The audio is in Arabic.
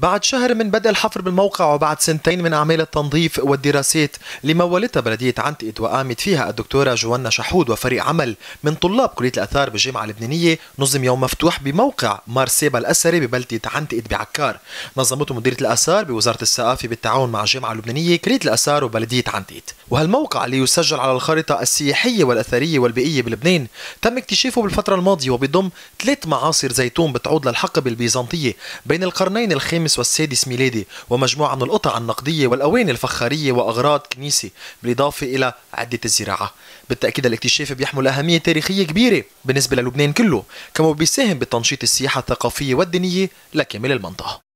بعد شهر من بدء الحفر بالموقع وبعد سنتين من أعمال التنظيف والدراسات اللي مولتها بلدية عنتقد وقامت فيها الدكتورة جوانا شحود وفريق عمل من طلاب كلية الآثار بالجامعة اللبنانية نظم يوم مفتوح بموقع مارسيبا الأثري ببلدية عنتقد بعكار نظمته مديرية الآثار بوزارة الثقافة بالتعاون مع الجامعة اللبنانية كلية الآثار وبلدية عنتقد وهالموقع اللي يسجل على الخريطة السياحية والأثرية والبيئية بلبنان تم اكتشافه بالفترة الماضية وبضم ثلاث معاصر زيتون بتعود للحقبة البيزنطية بين القرنين الخامس الخامس والسادس ميلادي ومجموعة من القطع النقدية والأواني الفخارية وأغراض كنيسة بالإضافة إلى عدة الزراعة بالتأكيد الاكتشاف بيحمل أهمية تاريخية كبيرة بالنسبة للبنان كله كما بيساهم بتنشيط السياحة الثقافية والدينية لكامل المنطقة